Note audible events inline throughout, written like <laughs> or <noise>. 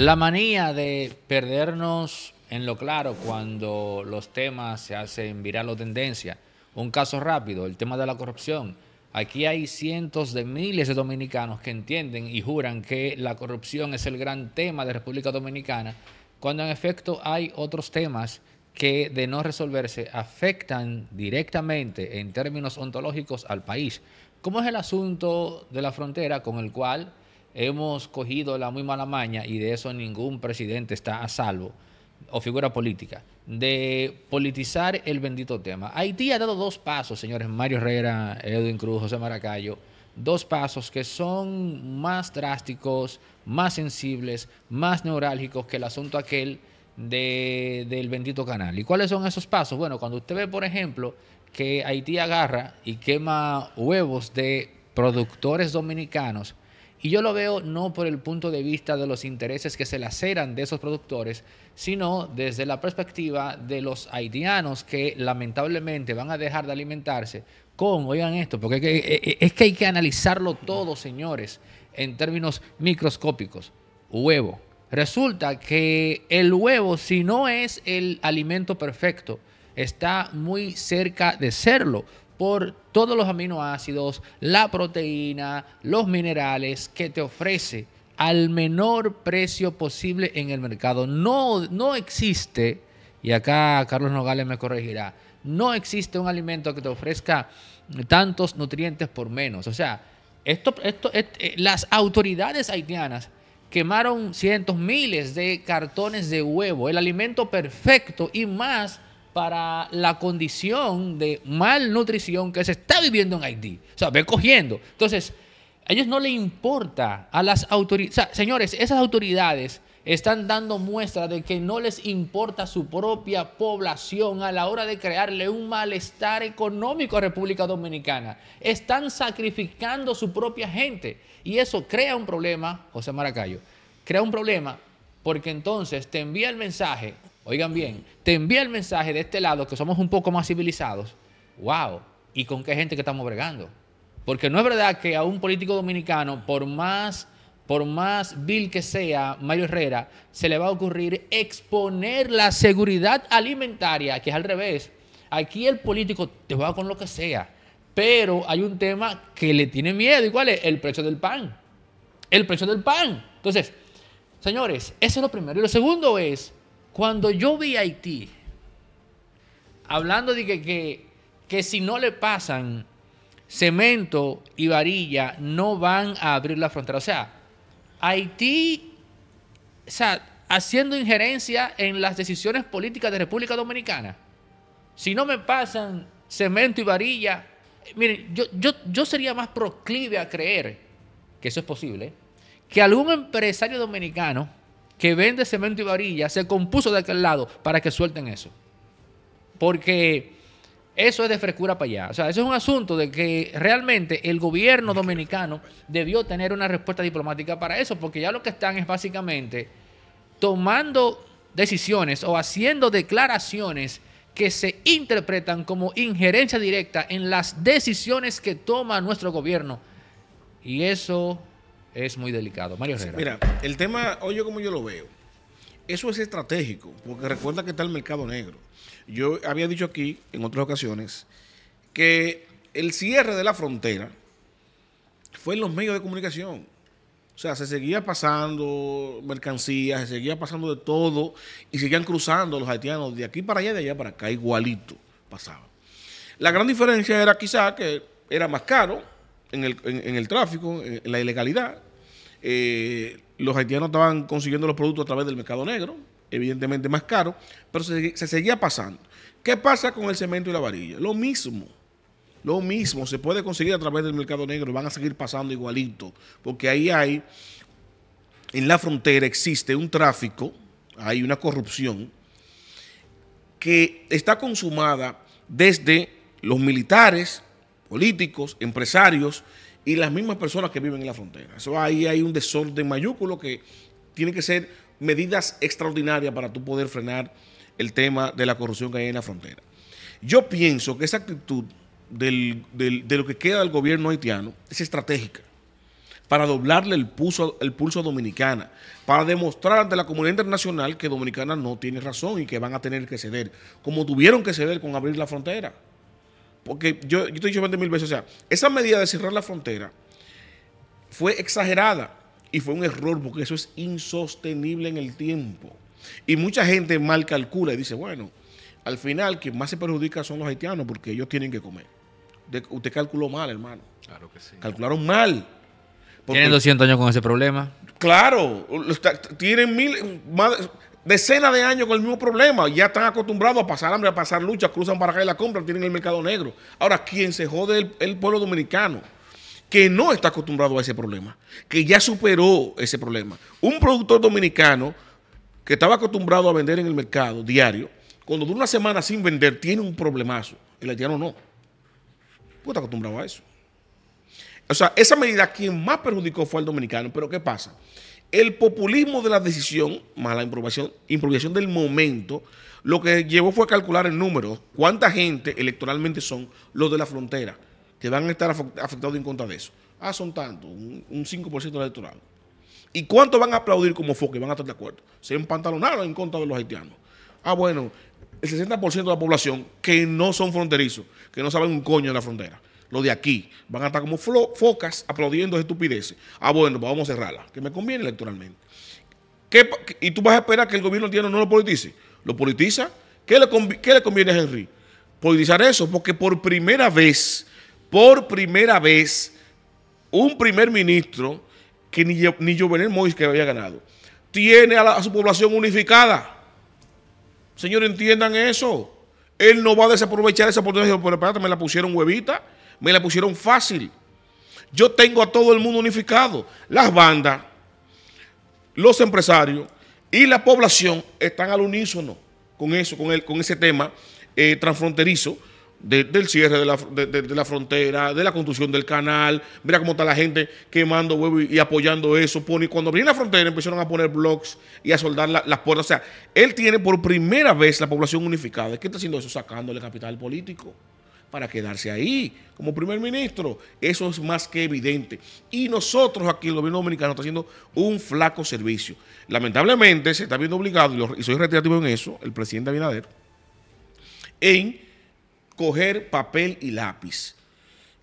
La manía de perdernos en lo claro cuando los temas se hacen viral o tendencia. Un caso rápido, el tema de la corrupción. Aquí hay cientos de miles de dominicanos que entienden y juran que la corrupción es el gran tema de República Dominicana, cuando en efecto hay otros temas que de no resolverse afectan directamente en términos ontológicos al país, como es el asunto de la frontera con el cual hemos cogido la muy mala maña y de eso ningún presidente está a salvo o figura política, de politizar el bendito tema. Haití ha dado dos pasos, señores, Mario Herrera, Edwin Cruz, José Maracayo, dos pasos que son más drásticos, más sensibles, más neurálgicos que el asunto aquel del bendito canal. ¿Y cuáles son esos pasos? Bueno, cuando usted ve, por ejemplo, que Haití agarra y quema huevos de productores dominicanos y yo lo veo no por el punto de vista de los intereses que se laceran de esos productores, sino desde la perspectiva de los haitianos que lamentablemente van a dejar de alimentarse con, oigan esto, porque es que, eh, eh, es que hay que analizarlo todo, señores, en términos microscópicos. Huevo. Resulta que el huevo, si no es el alimento perfecto, está muy cerca de serlo, por todos los aminoácidos, la proteína, los minerales que te ofrece al menor precio posible en el mercado. No, no existe, y acá Carlos Nogales me corregirá, no existe un alimento que te ofrezca tantos nutrientes por menos. O sea, esto, esto, eh, las autoridades haitianas quemaron cientos, miles de cartones de huevo, el alimento perfecto y más para la condición de malnutrición que se está viviendo en Haití. O sea, ve cogiendo. Entonces, a ellos no les importa a las autoridades. señores, esas autoridades están dando muestra de que no les importa su propia población a la hora de crearle un malestar económico a República Dominicana. Están sacrificando su propia gente. Y eso crea un problema, José Maracayo, crea un problema porque entonces te envía el mensaje, oigan bien, te envía el mensaje de este lado que somos un poco más civilizados. ¡Wow! ¿Y con qué gente que estamos bregando? Porque no es verdad que a un político dominicano, por más, por más vil que sea Mario Herrera, se le va a ocurrir exponer la seguridad alimentaria, que es al revés. Aquí el político te va con lo que sea, pero hay un tema que le tiene miedo. ¿Y cuál es? El precio del pan. El precio del pan. Entonces, señores, eso es lo primero. Y lo segundo es cuando yo vi a Haití, hablando de que, si no le pasan cemento y varilla, no van a abrir la frontera. O sea, Haití, o haciendo injerencia en las decisiones políticas de República Dominicana. Si no me pasan cemento y varilla, miren, yo, yo, sería más proclive a creer que eso es posible, que algún empresario dominicano que vende cemento y varilla se compuso de aquel lado para que suelten eso. Porque eso es de frescura para allá. O sea, eso es un asunto de que realmente el gobierno dominicano debió tener una respuesta diplomática para eso, porque ya lo que están es básicamente tomando decisiones o haciendo declaraciones que se interpretan como injerencia directa en las decisiones que toma nuestro gobierno. Y eso es muy delicado. Mario Herrera. Mira, el tema, oye, como yo lo veo, eso es estratégico, porque recuerda que está el mercado negro. Yo había dicho aquí, en otras ocasiones, que el cierre de la frontera fue en los medios de comunicación. O sea, se seguía pasando mercancías, se seguía pasando de todo y seguían cruzando los haitianos de aquí para allá, de allá para acá, igualito pasaba. La gran diferencia era quizá que era más caro, en el, tráfico, en, la ilegalidad. Eh, los haitianos estaban consiguiendo los productos a través del mercado negro, evidentemente más caro, pero se, se seguía pasando. ¿Qué pasa con el cemento y la varilla? Lo mismo. Lo mismo se puede conseguir a través del mercado negro, van a seguir pasando igualito, porque ahí hay, en la frontera existe un tráfico, hay una corrupción que está consumada desde los militares, políticos, empresarios y las mismas personas que viven en la frontera. Eso ahí hay un desorden mayúsculo que tiene que ser medidas extraordinarias para tú poder frenar el tema de la corrupción que hay en la frontera. Yo pienso que esa actitud de lo que queda del gobierno haitiano es estratégica para doblarle el pulso, el pulso a Dominicana, para demostrar ante la comunidad internacional que Dominicana no tiene razón y que van a tener que ceder, como tuvieron que ceder con abrir la frontera. Porque yo, yo te he dicho 20 mil veces, o sea, esa medida de cerrar la frontera fue exagerada y fue un error porque eso es insostenible en el tiempo. Y mucha gente mal calcula y dice, bueno, al final quien más se perjudica son los haitianos porque ellos tienen que comer. usted calculó mal, hermano. Claro que sí. Calcularon mal. Tienen 200 años con ese problema. Claro, tienen mil, decenas de años con el mismo problema. Ya están acostumbrados a pasar hambre, a pasar lucha, cruzan para acá y la compra, tienen el mercado negro. Ahora, quien se jode el, pueblo dominicano, que no está acostumbrado a ese problema, que ya superó ese problema. Un productor dominicano que estaba acostumbrado a vender en el mercado diario, cuando dura una semana sin vender, tiene un problemazo. El haitiano no. Pues está acostumbrado a eso. O sea, esa medida quien más perjudicó fue el dominicano. Pero ¿qué pasa? El populismo de la decisión, más la improvisación, del momento, lo que llevó fue a calcular el número, cuánta gente electoralmente son los de la frontera que van a estar afectados en contra de eso. Ah, son tantos, un, 5% electoral. ¿Y cuánto van a aplaudir como foque? Van a estar de acuerdo. Se empantalonaron en contra de los haitianos. Ah, bueno, el 60% de la población que no son fronterizos, que no saben un coño de la frontera los de aquí, van a estar como focas aplaudiendo estupideces. Ah, bueno, pues vamos a cerrarla, que me conviene electoralmente. ¿Y tú vas a esperar que el gobierno tiene no lo politice? ¿Lo politiza? ¿Qué le, conviene a Henry? Politizar eso, porque por primera vez, por primera vez, un primer ministro que ni, ni Jovenel Mois que había ganado, tiene a, su población unificada. Señores, entiendan eso. Él no va a desaprovechar esa oportunidad, pero espérate, me la pusieron huevita me la pusieron fácil. Yo tengo a todo el mundo unificado. Las bandas, los empresarios y la población están al unísono con eso, con, con ese tema eh, transfronterizo del cierre de la, frontera, de la construcción del canal. Mira cómo está la gente quemando huevos y, apoyando eso. Pone, cuando abrieron la frontera empezaron a poner blogs y a soldar las puertas. O sea, él tiene por primera vez la población unificada. ¿Qué está haciendo eso? Sacándole capital político para quedarse ahí como primer ministro. Eso es más que evidente. Y nosotros aquí, el gobierno dominicano, está haciendo un flaco servicio. Lamentablemente se está viendo obligado, y soy retirativo en eso, el presidente Abinader, en coger papel y lápiz.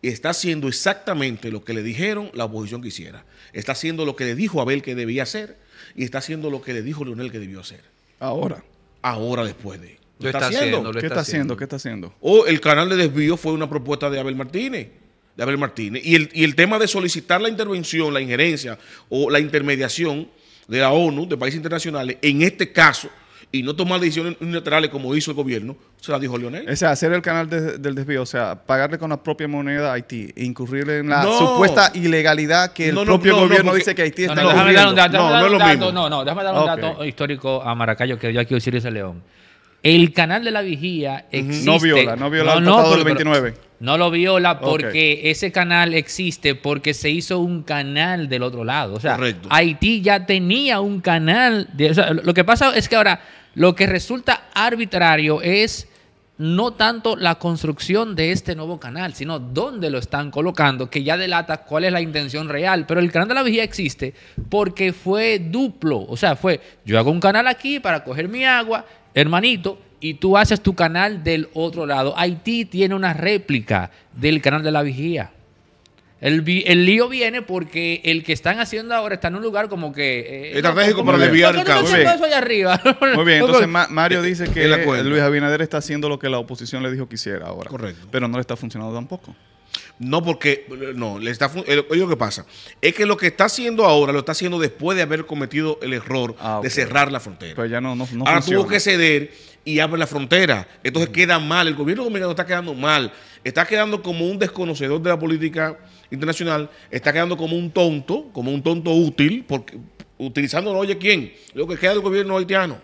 Está haciendo exactamente lo que le dijeron la oposición que hiciera. Está haciendo lo que le dijo Abel que debía hacer y está haciendo lo que le dijo Leonel que debió hacer. Ahora. Ahora después de está, haciendo. ¿Qué está, haciendo? ¿Qué está haciendo? O oh, el canal de desvío fue una propuesta de Abel Martínez. De Abel Martínez. Y el, tema de solicitar la intervención, la injerencia o la intermediación de la ONU, de países internacionales, en este caso, y no tomar decisiones unilaterales como hizo el gobierno, se la dijo Leonel. O sea, hacer el canal del desvío, o sea, pagarle con la propia moneda a Haití, incurrir en la supuesta ilegalidad que el propio gobierno dice que Haití está no, no, déjame lo déjame dar un dato histórico a Maracayo, que yo aquí ese León. El canal de la vigía existe. No viola, no viola el 29. no lo viola porque ese canal existe porque se hizo un canal del otro lado. O sea, Haití ya tenía un canal. lo que pasa es que ahora lo que resulta arbitrario es no tanto la construcción de este nuevo canal, sino dónde lo están colocando, que ya delata cuál es la intención real. Pero el canal de la vigía existe porque fue duplo. O sea, fue yo hago un canal aquí para coger mi agua hermanito, y tú haces tu canal del otro lado. Haití tiene una réplica del canal de la vigía. El, lío viene porque el que están haciendo ahora está en un lugar como que... Eh, eh, Estratégico para desviar el cabo. <laughs> Muy, bien. entonces Mario dice que Luis Abinader está haciendo lo que la oposición le dijo que hiciera ahora. Correcto. Pero no le está funcionando tampoco. No porque, no, está, eh, oye lo que pasa, es que lo que está haciendo ahora lo está haciendo después de haber cometido el error ah, de cerrar la frontera. ya no, no, ahora tuvo que ceder y abre la frontera. Entonces queda mal, el gobierno dominicano está quedando mal, está quedando como un desconocedor de la política internacional, está quedando como un tonto, como un tonto útil, porque utilizando oye, ¿quién? Lo que queda del gobierno haitiano.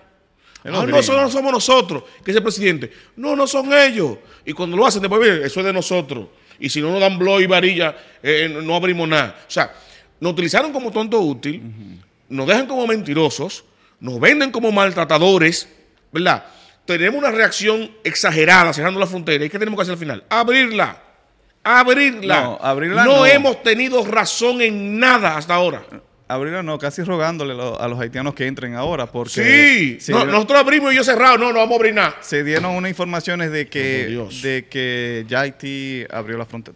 no, no somos nosotros, que es el presidente. No, no son ellos. Y cuando lo hacen, después, eso es de nosotros. Y si no nos dan blow y varilla, eh, eh, no abrimos nada. O sea, nos utilizaron como tonto útil, nos dejan como mentirosos, nos venden como maltratadores, ¿verdad? Tenemos una reacción exagerada cerrando la frontera. ¿Y qué tenemos que hacer al final? Abrirla. Abrirla. abrirla no, no. hemos tenido razón en nada hasta ahora o no, casi rogándole a los haitianos que entren ahora. Porque sí, nosotros abrimos y yo cerrado, no, no vamos a abrir nada. Se dieron unas informaciones de que, de que ya Haití abrió la frontera.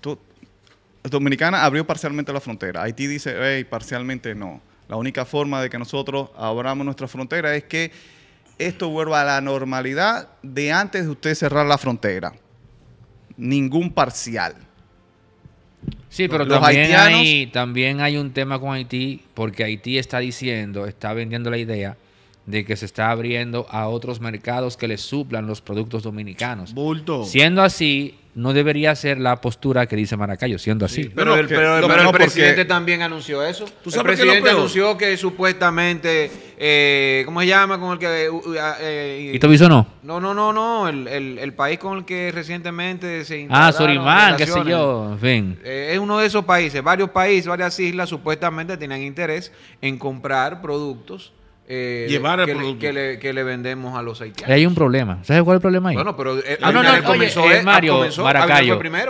Dominicana abrió parcialmente la frontera. Haití dice, hey, parcialmente no. La única forma de que nosotros abramos nuestra frontera es que esto vuelva a la normalidad de antes de usted cerrar la frontera. Ningún parcial. Sí, pero también, también hay un tema con Haití, porque Haití está diciendo, está vendiendo la idea de que se está abriendo a otros mercados que le suplan los productos dominicanos. Bulto. Siendo así, no debería ser la postura que dice Maracayo, siendo así. pero, el presidente también anunció eso. ¿Tú sabes el presidente anunció que supuestamente, eh, ¿cómo se llama? Con el que... Eh, uh, ah, eh, ¿Y no? No, no, no, no. El, el, país con el que recientemente se... Ah, Sorimán, qué sé yo, en fin. Eh, es uno de esos países. Varios países, varias islas supuestamente tenían interés en comprar productos eh, llevar el que, Le, que, le, vendemos a los haitianos. Hay un problema. ¿Sabes cuál es el problema ahí? Bueno, pero eh, ah, no, no, no, eh, Mario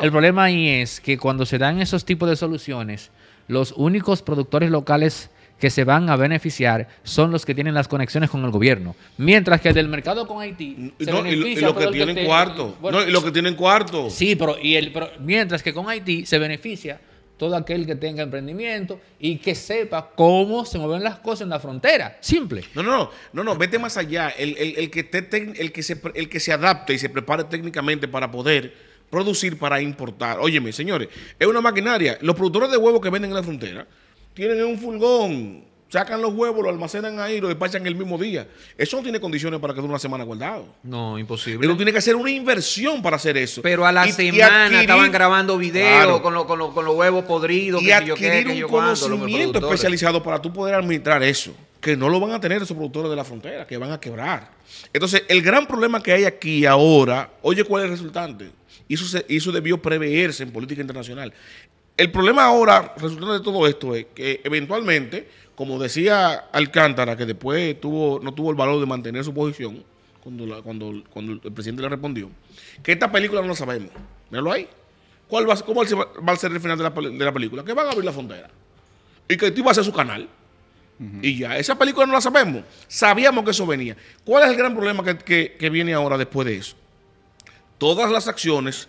el problema ahí es que cuando se dan esos tipos de soluciones, los únicos productores locales que se van a beneficiar son los que tienen las conexiones con el gobierno. Mientras que el del mercado con Haití. Se beneficia y los que tienen cuarto. y los que tienen cuarto. Sí, pero, y el, pero mientras que con Haití se beneficia todo aquel que tenga emprendimiento y que sepa cómo se mueven las cosas en la frontera. Simple. No, no, no, no, no vete más allá. El, que el, que se, el que se adapte y se prepare técnicamente para poder producir, para importar. Óyeme, señores, es una maquinaria. Los productores de huevos que venden en la frontera tienen un fulgón, sacan los huevos, lo almacenan ahí, los despachan el mismo día. Eso no tiene condiciones para que dure una semana guardado. No, imposible. Pero tiene que hacer una inversión para hacer eso. Pero a la semana estaban grabando videos con, los huevos podridos. que un conocimiento especializado para tú poder administrar eso. Que no lo van a tener esos productores de la frontera, que van a quebrar. Entonces, el gran problema que hay aquí ahora, oye, ¿cuál es el resultante? Y eso, eso debió preverse en política internacional. El problema ahora, resultando de todo esto, es que eventualmente, como decía Alcántara, que después no tuvo el valor de mantener su posición cuando, el presidente le respondió, que esta película no la sabemos. Míralo ahí. ¿Cuál va, ¿Cómo va a ser el final de la, película? Que van a abrir la frontera. Y que tú vas a hacer su canal. Y ya, esa película no la sabemos. Sabíamos que eso venía. ¿Cuál es el gran problema que viene ahora después de eso? Todas las acciones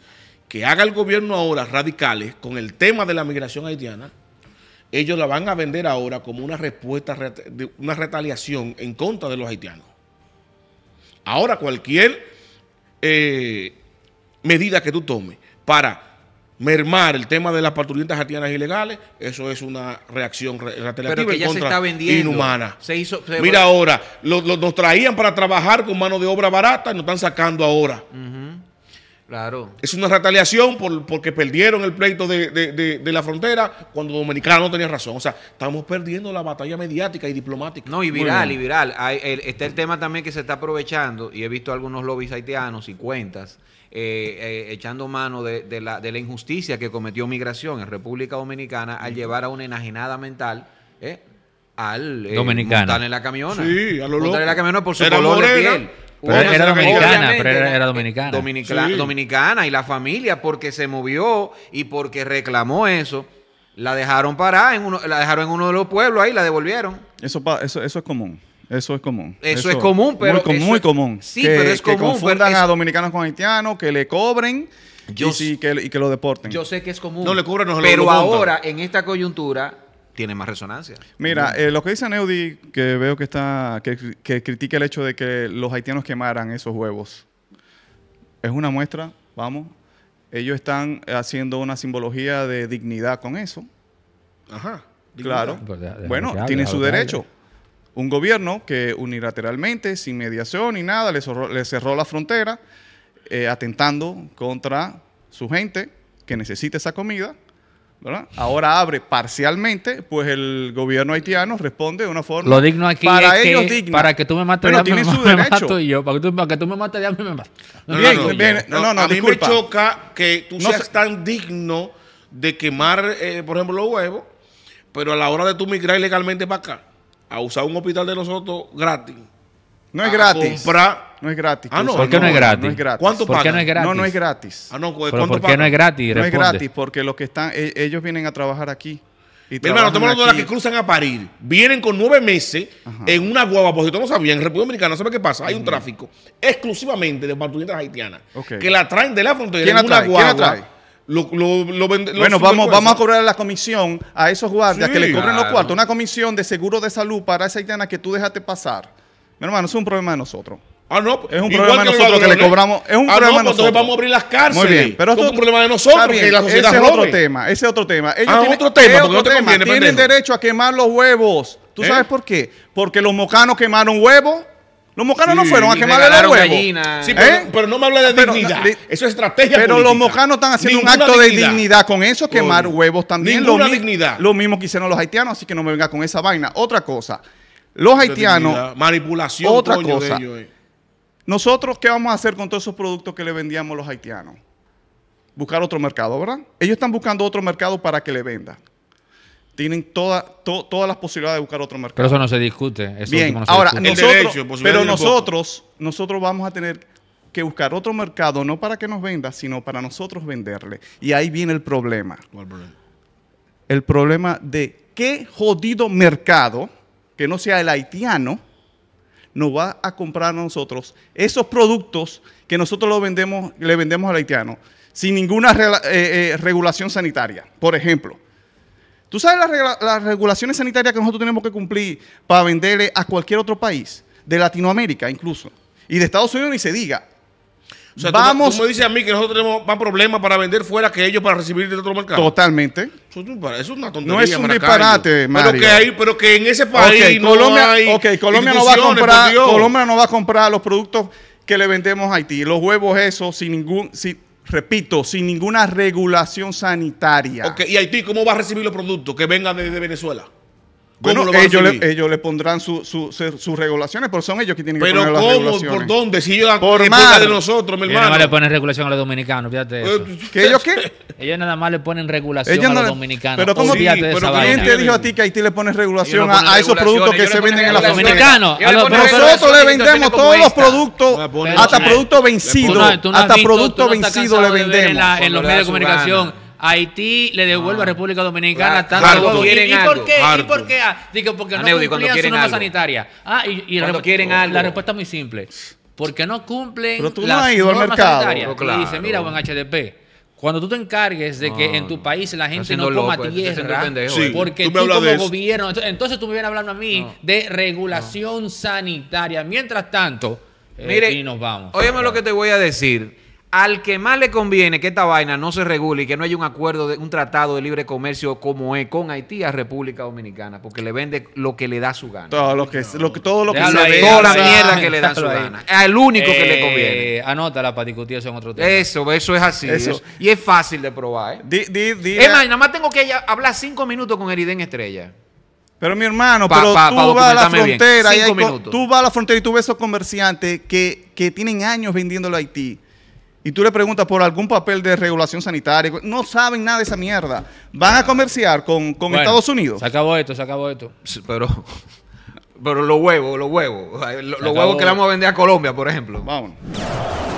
que haga el gobierno ahora radicales con el tema de la migración haitiana, ellos la van a vender ahora como una respuesta, una retaliación en contra de los haitianos. Ahora cualquier eh, medida que tú tomes para mermar el tema de las patrullitas haitianas ilegales, eso es una reacción retaliativa inhumana. Mira ahora, nos traían para trabajar con mano de obra barata y nos están sacando ahora. Es una retaliación por, porque perdieron el pleito de, la frontera cuando Dominicano tenía razón. O sea, estamos perdiendo la batalla mediática y diplomática. No, y viral, y viral. está el tema también que se está aprovechando, y he visto algunos lobbies haitianos y cuentas eh, eh, echando mano de, la, injusticia que cometió Migración en República Dominicana al llevar a una enajenada mental. Eh, al dominicano en la camioneta Sí, a lo loco. en la camioneta por su color de piel era, dominicana, pero era, dominicana. Dominicana, y la familia porque se movió y porque reclamó eso, la dejaron parar, en uno, la dejaron en uno de los pueblos ahí, la devolvieron. Eso, eso, eso es común. Eso es común. Eso, es común, pero... Muy, común, muy común. Sí, pero es común. Que confundan a dominicanos con haitianos, que le cobren yo, y, sí, que, lo deporten. Yo sé que es común. No le Pero ahora, en esta coyuntura, tiene más resonancia. Mira, eh, lo que dice Neudi, que veo que está, que, critica el hecho de que los haitianos quemaran esos huevos, es una muestra, vamos, ellos están haciendo una simbología de dignidad con eso. Ajá. Claro. bueno, tiene su derecho. Un gobierno que unilateralmente, sin mediación ni nada, le cerró, la frontera, eh, atentando contra su gente que necesita esa comida Ahora abre parcialmente, pues el gobierno haitiano responde de una forma. Lo digno aquí para es ellos que, Para que tú me mates bueno, tiene su derecho. y yo. Para que tú, me mates a me No, bien, no, bien, A mí me choca que tú seas tan digno de quemar, eh, por ejemplo, los huevos, pero a la hora de tú migrar ilegalmente para acá, a usar un hospital de nosotros gratis. No es gratis. Comprar no es gratis. Ah, no, ¿Por qué no, es gratis? No es gratis. ¿Cuánto ¿Por no es gratis? No, no es gratis. Ah, no, pues, ¿cuánto ¿Por qué no es gratis? No es gratis porque los que están, e, ellos vienen a trabajar aquí. Y hermano, tenemos hablando de las que cruzan a parir. Vienen con nueve meses en una guava, porque todos no sabían en República Dominicana, ¿sabes qué pasa? Hay un tráfico exclusivamente de parturientas haitianas que la traen de la frontera ¿Quién la una trae? ¿Quién la trae? bueno, vamos, vamos a cobrar la comisión a esos guardias que le cobren los cuartos, una comisión de seguro de salud para esa haitiana que tú dejaste pasar. hermano hermano, es un problema de nosotros. Ah, no, es un problema de nosotros que, le cobramos. Es un ah, problema pues no, nosotros vamos a abrir las cárceles. pero es un problema de nosotros que la sociedad Ese es otro tema, ese es otro tema. Ellos ah, tienen, otro tema, tienen derecho a quemar los huevos. ¿Tú ¿Eh? sabes por qué? Porque los mocanos quemaron huevos. Los mocanos no fueron a quemar los huevos. ¿Eh? pero, no me habla de dignidad. eso es estrategia. Pero los mocanos están haciendo un acto de dignidad con eso, quemar huevos también. Ninguna lo, dignidad. Lo mismo que hicieron los haitianos, así que no me venga con esa vaina. Otra cosa. Los haitianos. Manipulación. Otra cosa. ellos, eh. Nosotros, ¿qué vamos a hacer con todos esos productos que le vendíamos los haitianos? Buscar otro mercado, ¿verdad? Ellos están buscando otro mercado para que le venda. Tienen todas las posibilidades de buscar otro mercado. Pero eso no se discute. Eso Bien, no se ahora, discute. Nosotros, pero nosotros, nosotros vamos a tener que buscar otro mercado, no para que nos venda, sino para nosotros venderle. Y ahí viene el problema. ¿Cuál problema? El problema de qué jodido mercado, que no sea el haitiano, nos va a comprar a nosotros esos productos que nosotros vendemos, le vendemos al haitiano sin ninguna eh, eh, regulación sanitaria. Por ejemplo, ¿tú sabes las regulaciones sanitarias que nosotros tenemos que cumplir para venderle a cualquier otro país? De Latinoamérica incluso. Y de Estados Unidos ni se diga. O sea, Vamos. a mí que nosotros tenemos más problemas para vender fuera que ellos para recibir de otro mercado. Totalmente. Eso, es una tontería. No es un disparate, Mario. Pero que, pero que en ese país Colombia, hay Colombia no, va a comprar, Colombia no va a comprar los productos que le vendemos a Haití. Los huevos, eso, sin ningún. repito, sin ninguna regulación sanitaria. ¿y Haití cómo va a recibir los productos que vengan desde Venezuela? Bueno, ellos, le, ellos le pondrán sus su, regulaciones, pero son ellos que tienen que poner las regulaciones. ¿Pero cómo? ¿Por dónde? Si ellos por mar. de nosotros, mi hermano. Ellos no le ponen regulación a los dominicanos, fíjate pues, eso. Pues, ellos qué? <laughs> ellos nada más le ponen regulación a los dominicanos. Pero ¿cómo? pero ¿quién te dijo a ti que ti le pones regulación a, esos productos que se venden en la dominicanos. Nosotros le vendemos todos los productos, hasta productos vencidos, hasta productos vencidos le vendemos. En los medios de comunicación Haití le devuelve a ah. República Dominicana tanto ¿Y, ¿Y, por qué? ¿Y por qué? Ah, digo, porque no cumplen cumplían su norma sanitaria. Ah, y, y la, quieren algo. la respuesta es muy simple. Porque no cumplen la tú las no oh, Y dice, mira, buen HDP. Cuando tú te encargues de que en tu país la gente no coma tierra, eh. porque tú, como gobierno, entonces, tú me vienes hablando a mí de regulación sanitaria. Mientras tanto, eh, Mire, y nos vamos. Óyeme lo que te voy a decir al que más le conviene que esta vaina no se regule y que no haya un acuerdo, de, un tratado de libre comercio como es con Haití a República Dominicana, porque le vende lo que le da su gana. Todo lo que, lo, todo lo que Toda la mierda que le da su gana. Es el único que le eh, conviene. Anótala para discutir eso en otro tema. Eso, eso es así. Y es fácil de probar. ¿eh? es eh. más, nada más tengo que hablar cinco minutos con Eriden Estrella. Pero mi hermano, pero tú vas a la frontera, y hay, tú vas a la frontera y tú ves a esos comerciantes que, que tienen años vendiéndolo a Haití y tú le preguntas por algún papel de regulación sanitaria, no saben nada de esa mierda. Van a comerciar con, Estados Unidos. Se acabó esto, se acabó esto. pero, pero los huevos, los huevos. Los, los huevos que le vamos a vender a Colombia, por ejemplo. Vámonos.